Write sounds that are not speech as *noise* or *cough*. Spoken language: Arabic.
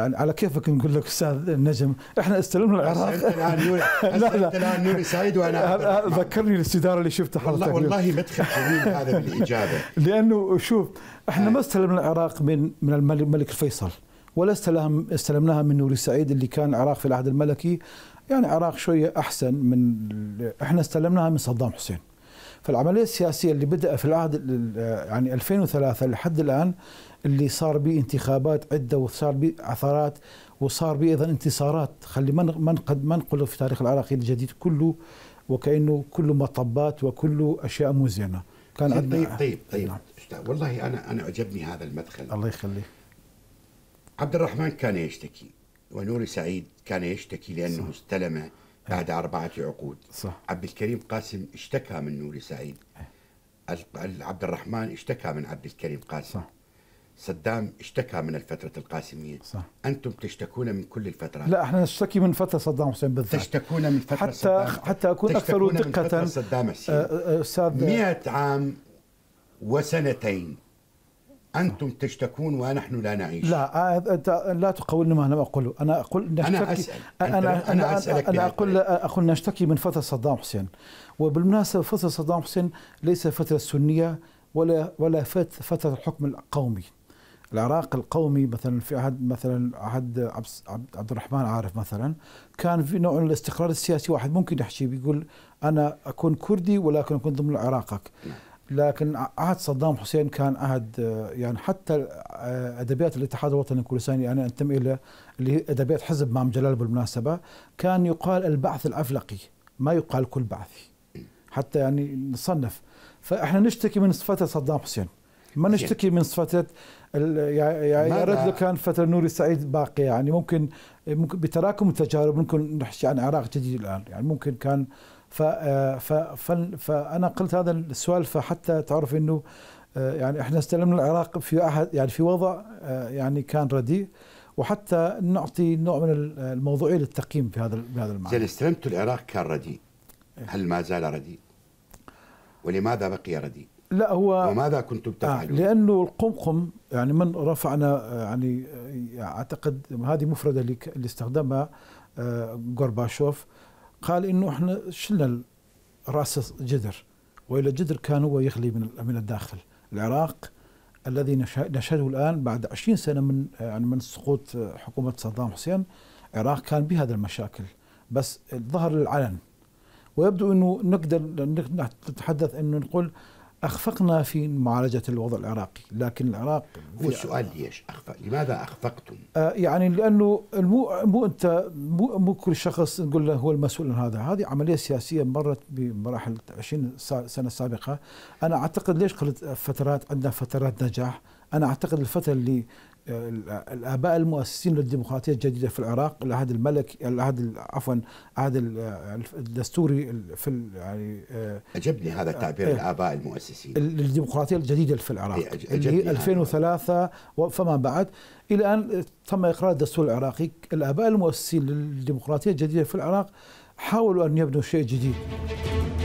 يعني على كيفك نقول لك استاذ النجم احنا استلمنا العراق انت الان نوري *laughs* لا لا نوري سعيد وانا ذكرني الاستداره اللي شفتها والله حضرتك والله مدخل جميل هذا بالاجابه *laughs* لانه شوف احنا ما آه. استلمنا العراق من من الملك الفيصل ولا استلم استلمناها من نوري سعيد اللي كان العراق في العهد الملكي يعني عراق شويه احسن من احنا استلمناها من صدام حسين فالعمليه السياسيه اللي بدأ في العهد يعني 2003 لحد الان اللي صار به انتخابات عده وصار به عثرات وصار به ايضا انتصارات خلي من قد منقل في تاريخ العراقي الجديد كله وكانه كله مطبات وكله اشياء مزينه كان طيب طيب طيب, طيب. والله انا انا عجبني هذا المدخل الله يخليك عبد الرحمن كان يشتكي ونوري سعيد كان يشتكي لانه استلم بعد أربعة عقود صح عبد الكريم قاسم اشتكى من نوري سعيد أه. عبد الرحمن اشتكى من عبد الكريم قاسم صح صدام اشتكى من الفترة القاسمية صح. أنتم تشتكون من كل الفترات لا احنا نشتكي من فترة صدام حسين بالذات تشتكون من فترة حتى صدام حتى أكون أكثر دقة أه، أه، أستاذ 100 عام وسنتين أنتم تشتكون ونحن لا نعيش لا أنت لا تقول ما أنا أقوله أنا أقول نشتكي أنا أسأل أنا, أنا, أنا, أسألك أنا أقول أقول نشتكي من فترة صدام حسين وبالمناسبة فترة صدام حسين ليس فترة سنية ولا ولا فترة الحكم القومي العراق القومي مثلا في عهد مثلا عهد عبد الرحمن عارف مثلا كان في نوع من الاستقرار السياسي واحد ممكن يحكي بيقول انا اكون كردي ولكن اكون ضمن عراقك نعم. لكن عهد صدام حسين كان عهد آه، يعني حتى آه، ادبيات الاتحاد الوطني الكردستاني يعني انا انتمي الى اللي هي ادبيات حزب مام جلال بالمناسبه كان يقال البعث الافلقي ما يقال كل بعثي حتى يعني نصنف فاحنا نشتكي من فتره صدام حسين ما نشتكي من صفات يعني يا ريت لو كان فتره نوري السعيد باقيه يعني ممكن ممكن بتراكم التجارب ممكن نحكي عن عراق جديد الان يعني ممكن كان ف آه، فانا قلت هذا السؤال فحتى تعرف انه آه، يعني احنا استلمنا العراق في احد يعني في وضع آه، يعني كان رديء وحتى نعطي نوع من الموضوعيه للتقييم في هذا بهذا المعنى. زين استلمت العراق كان رديء هل ما زال رديء؟ ولماذا بقي رديء؟ لا هو وماذا كنتم آه، تفعلون؟ لانه القمقم يعني من رفعنا آه، يعني آه، اعتقد هذه مفرده اللي استخدمها غورباشوف قال انه احنا شلنا راس جذر والى جذر كان هو يغلي من من الداخل العراق الذي نشهده الان بعد 20 سنه من يعني من سقوط حكومه صدام حسين العراق كان بهذا المشاكل بس ظهر العلن ويبدو انه نقدر نتحدث انه نقول أخفقنا في معالجة الوضع العراقي لكن العراق هو السؤال ليش أخفق لماذا أخفقتم آه، يعني لأنه مو, مو أنت مو, مو كل شخص نقول له هو المسؤول عن هذا هذه عملية سياسية مرت بمراحل 20 سنة سابقة أنا أعتقد ليش قلت فترات عندنا فترات نجاح أنا أعتقد الفترة اللي الاباء المؤسسين للديمقراطيه الجديده في العراق العهد الملكي العهد عفوا العهد الدستوري في يعني آه، عجبني هذا التعبير آه، الاباء المؤسسين للديمقراطيه الجديده في العراق إيه، اللي 2003 فما بعد الى ان تم اقرار الدستور العراقي الاباء المؤسسين للديمقراطيه الجديده في العراق حاولوا ان يبنوا شيء جديد